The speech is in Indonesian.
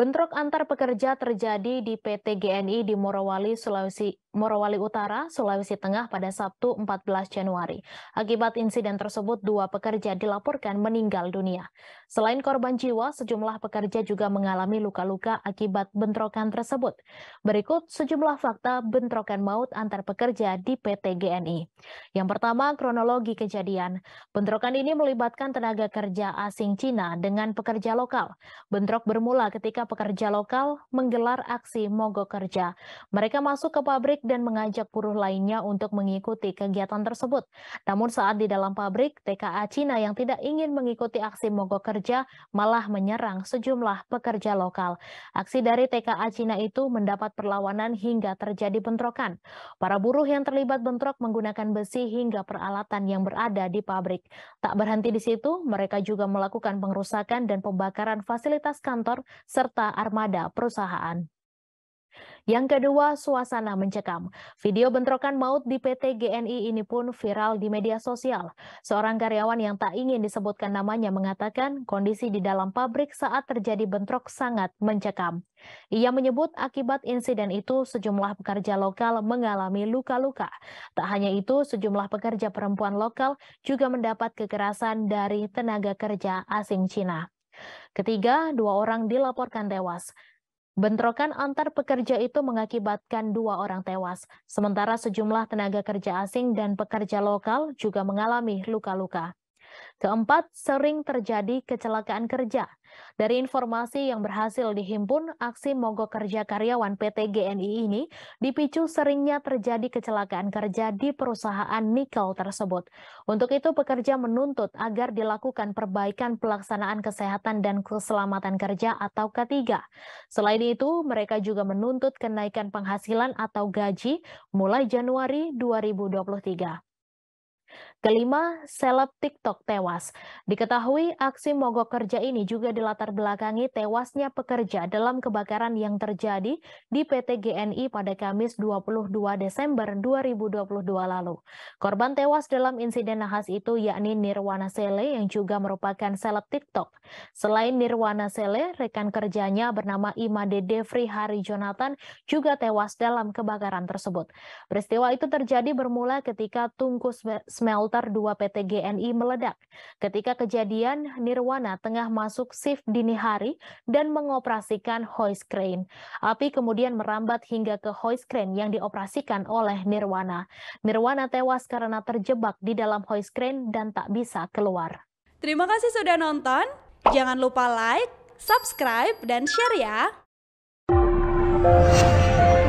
Bentrok antar pekerja terjadi di PT GNI di Morowali, Sulawesi Morowali Utara, Sulawesi Tengah pada Sabtu 14 Januari. Akibat insiden tersebut, dua pekerja dilaporkan meninggal dunia. Selain korban jiwa, sejumlah pekerja juga mengalami luka-luka akibat bentrokan tersebut. Berikut sejumlah fakta bentrokan maut antar pekerja di PT GNI. Yang pertama, kronologi kejadian. Bentrokan ini melibatkan tenaga kerja asing Cina dengan pekerja lokal. Bentrok bermula ketika pekerja lokal menggelar aksi mogok kerja. Mereka masuk ke pabrik pabrik dan mengajak buruh lainnya untuk mengikuti kegiatan tersebut. Namun saat di dalam pabrik, TKA Cina yang tidak ingin mengikuti aksi mogok kerja malah menyerang sejumlah pekerja lokal. Aksi dari TKA Cina itu mendapat perlawanan hingga terjadi bentrokan. Para buruh yang terlibat bentrok menggunakan besi hingga peralatan yang berada di pabrik. Tak berhenti di situ, mereka juga melakukan pengerusakan dan pembakaran fasilitas kantor serta armada perusahaan. Yang kedua, suasana mencekam. Video bentrokan maut di PT GNI ini pun viral di media sosial. Seorang karyawan yang tak ingin disebutkan namanya mengatakan kondisi di dalam pabrik saat terjadi bentrok sangat mencekam. Ia menyebut akibat insiden itu sejumlah pekerja lokal mengalami luka-luka. Tak hanya itu, sejumlah pekerja perempuan lokal juga mendapat kekerasan dari tenaga kerja asing Cina. Ketiga, dua orang dilaporkan tewas. Bentrokan antar pekerja itu mengakibatkan dua orang tewas, sementara sejumlah tenaga kerja asing dan pekerja lokal juga mengalami luka-luka. Keempat, sering terjadi kecelakaan kerja. Dari informasi yang berhasil dihimpun, aksi mogok kerja karyawan PT GNI ini dipicu seringnya terjadi kecelakaan kerja di perusahaan nikel tersebut. Untuk itu, pekerja menuntut agar dilakukan perbaikan pelaksanaan kesehatan dan keselamatan kerja atau K3. Selain itu, mereka juga menuntut kenaikan penghasilan atau gaji mulai Januari 2023. Kelima, seleb TikTok tewas. Diketahui aksi mogok kerja ini juga dilatar belakangi tewasnya pekerja dalam kebakaran yang terjadi di PT GNI pada Kamis 22 Desember 2022 lalu. Korban tewas dalam insiden nahas itu yakni Nirwana Sele yang juga merupakan seleb TikTok. Selain Nirwana Sele, rekan kerjanya bernama Imade Devri Hari Jonathan juga tewas dalam kebakaran tersebut. Peristiwa itu terjadi bermula ketika Tungku smelter 2 PT GNI meledak ketika kejadian Nirwana tengah masuk shift dini hari dan mengoperasikan hoist crane. Api kemudian merambat hingga ke hoist crane yang dioperasikan oleh Nirwana. Nirwana tewas karena terjebak di dalam hoist crane dan tak bisa keluar. Terima kasih sudah nonton. Jangan lupa like, subscribe, dan share ya.